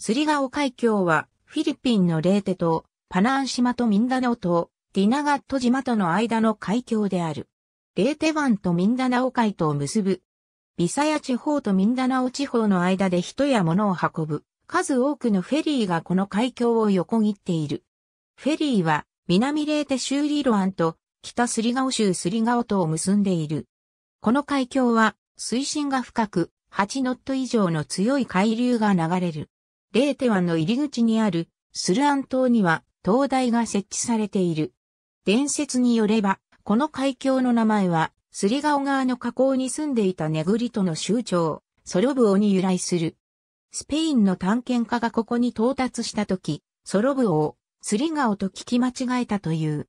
スリガオ海峡は、フィリピンのレーテ島、パナン島とミンダナオ島、ディナガット島との間の海峡である。レーテ湾とミンダナオ海とを結ぶ。ビサヤ地方とミンダナオ地方の間で人や物を運ぶ。数多くのフェリーがこの海峡を横切っている。フェリーは南レーテ州リロアンと北スリガオ州スリガオ島を結んでいる。この海峡は水深が深く8ノット以上の強い海流が流れる。レーテ湾の入り口にあるスルアン島には灯台が設置されている。伝説によれば、この海峡の名前は、スリガオ川の河口に住んでいたネグリトの州長、ソロブオに由来する。スペインの探検家がここに到達した時、ソロブオをスリガオと聞き間違えたという。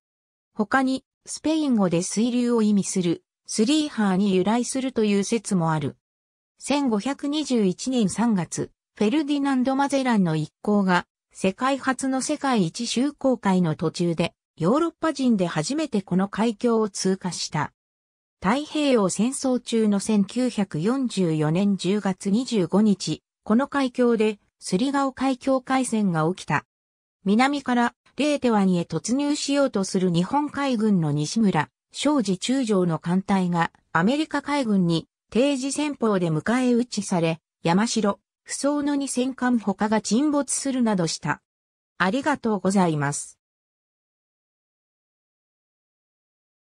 他に、スペイン語で水流を意味する、スリーハーに由来するという説もある。1521年3月、フェルディナンド・マゼランの一行が、世界初の世界一周航海の途中で、ヨーロッパ人で初めてこの海峡を通過した。太平洋戦争中の1944年10月25日、この海峡で、スリガオ海峡海戦が起きた。南からレーテワニへ突入しようとする日本海軍の西村、庄司中将の艦隊がアメリカ海軍に定時戦法で迎え撃ちされ、山城、不相の2000巻他が沈没するなどした。ありがとうございます。